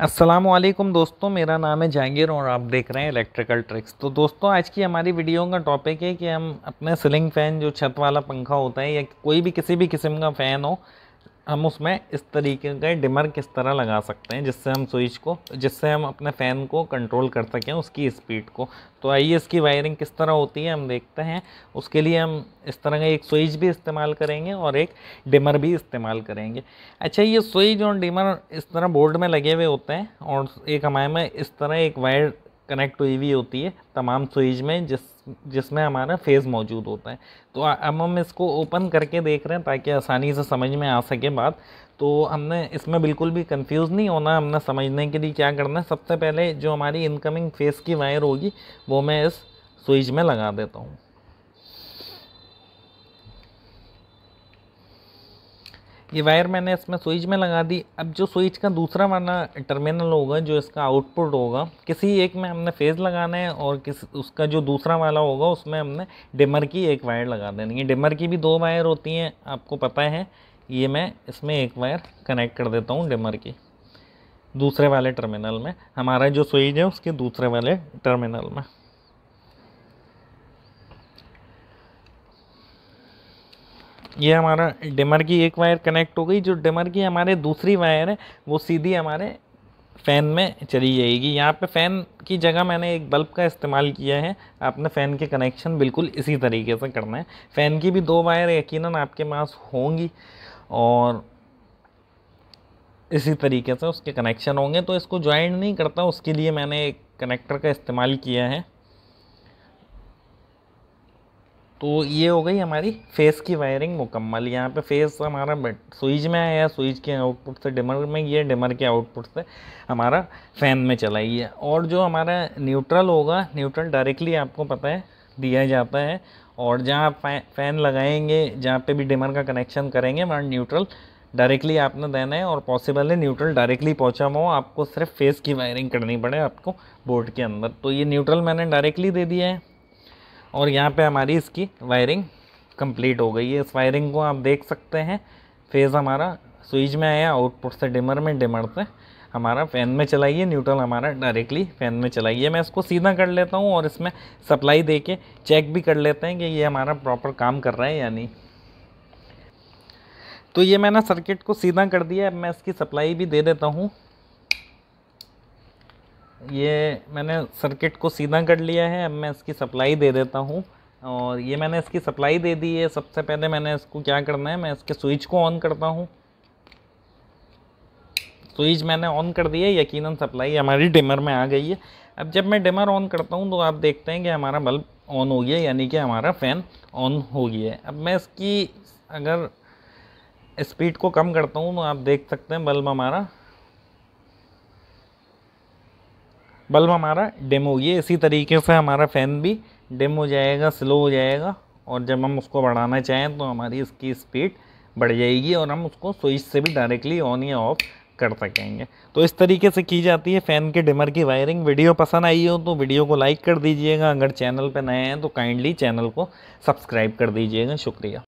असलम दोस्तों मेरा नाम है जहांगीर और आप देख रहे हैं इलेक्ट्रिकल ट्रिक्स तो दोस्तों आज की हमारी वीडियो का टॉपिक है कि हम अपने सीलिंग फ़ैन जो छत वाला पंखा होता है या कोई भी किसी भी किस्म का फ़ैन हो हम उसमें इस तरीके का डिमर किस तरह लगा सकते हैं जिससे हम स्विच को जिससे हम अपने फ़ैन को कंट्रोल कर सकें उसकी स्पीड को तो आइए इसकी वायरिंग किस तरह होती है हम देखते हैं उसके लिए हम इस तरह का एक स्विच भी इस्तेमाल करेंगे और एक डिमर भी इस्तेमाल करेंगे अच्छा ये स्विच और डिमर इस तरह बोर्ड में लगे हुए होते हैं और एक हमारे में इस तरह एक वायर कनेक्ट हुई हुई होती है तमाम स्विच में जिस जिसमें हमारा फेज़ मौजूद होता है तो अब हम इसको ओपन करके देख रहे हैं ताकि आसानी से समझ में आ सके बात तो हमने इसमें बिल्कुल भी कंफ्यूज नहीं होना हमने समझने के लिए क्या करना है सबसे पहले जो हमारी इनकमिंग फेज़ की वायर होगी वो मैं इस स्विच में लगा देता हूँ ये वायर मैंने इसमें स्विच में लगा दी अब जो स्विच का दूसरा वाला टर्मिनल होगा जो इसका आउटपुट होगा किसी एक में हमने फेज़ लगाना है और किस उसका जो दूसरा वाला होगा उसमें हमने डिमर की एक वायर लगा देनी है डिमर की भी दो वायर होती हैं आपको पता है ये मैं इसमें एक वायर कनेक्ट कर देता हूँ डिमर की दूसरे वाले टर्मिनल में हमारा जो स्विच है उसके दूसरे वाले टर्मिनल में ये हमारा डिमर की एक वायर कनेक्ट हो गई जो डिमर की हमारे दूसरी वायर है वो सीधी हमारे फ़ैन में चली जाएगी यहाँ पे फ़ैन की जगह मैंने एक बल्ब का इस्तेमाल किया है आपने फ़ैन के कनेक्शन बिल्कुल इसी तरीके से करना है फ़ैन की भी दो वायर यकीन आपके पास होंगी और इसी तरीके से उसके कनेक्शन होंगे तो इसको ज्वाइंट नहीं करता उसके लिए मैंने एक कनेक्टर का इस्तेमाल किया है तो ये हो गई हमारी फेस की वायरिंग मुकम्मल यहाँ पे फेस हमारा स्विच में है या स्विच के आउटपुट से डिमर में ये डिमर के आउटपुट से हमारा फ़ैन में चला है और जो हमारा न्यूट्रल होगा न्यूट्रल डायरेक्टली आपको पता है दिया जाता है और जहाँ फ़ैन लगाएंगे जहाँ पे भी डिमर का कनेक्शन करेंगे वहाँ न्यूट्रल डायरेक्टली आपने देना है और पॉसिबल है न्यूट्रल डायरेक्टली पहुँचा हुआ आपको सिर्फ फेस की वायरिंग करनी पड़े आपको बोर्ड के अंदर तो ये न्यूट्रल मैंने डायरेक्टली दे दिया है और यहाँ पे हमारी इसकी वायरिंग कंप्लीट हो गई है इस वायरिंग को आप देख सकते हैं फेज़ हमारा स्विच में आया आउटपुट से डिमर में डिमर से हमारा फ़ैन में चलाइए न्यूट्रल हमारा डायरेक्टली फ़ैन में चलाइए मैं इसको सीधा कर लेता हूँ और इसमें सप्लाई दे के चेक भी कर लेते हैं कि ये हमारा प्रॉपर काम कर रहा है या नहीं तो ये मैंने सर्किट को सीधा कर दिया अब मैं इसकी सप्लाई भी दे देता हूँ ये मैंने सर्किट को सीधा कर लिया है अब मैं इसकी सप्लाई दे देता हूँ और ये मैंने इसकी सप्लाई दे दी है सबसे पहले मैंने इसको क्या करना है मैं इसके स्विच को ऑन करता हूँ स्विच मैंने ऑन कर दिया यकीनन सप्लाई हमारी डिमर में आ गई है अब जब मैं डिमर ऑन करता हूँ तो आप देखते हैं कि हमारा बल्ब ऑन हो गया यानी कि हमारा फ़ैन ऑन हो गया है अब मैं इसकी अगर स्पीड को कम करता हूँ तो आप देख सकते हैं बल्ब हमारा बल्ब हमारा डिम हो गया इसी तरीके से हमारा फ़ैन भी डिम हो जाएगा स्लो हो जाएगा और जब हम उसको बढ़ाना चाहें तो हमारी इसकी स्पीड बढ़ जाएगी और हम उसको स्विच से भी डायरेक्टली ऑन या ऑफ कर सकेंगे तो इस तरीके से की जाती है फ़ैन के डिमर की वायरिंग वीडियो पसंद आई हो तो वीडियो को लाइक कर दीजिएगा अगर चैनल पर नए हैं तो काइंडली चैनल को सब्सक्राइब कर दीजिएगा शुक्रिया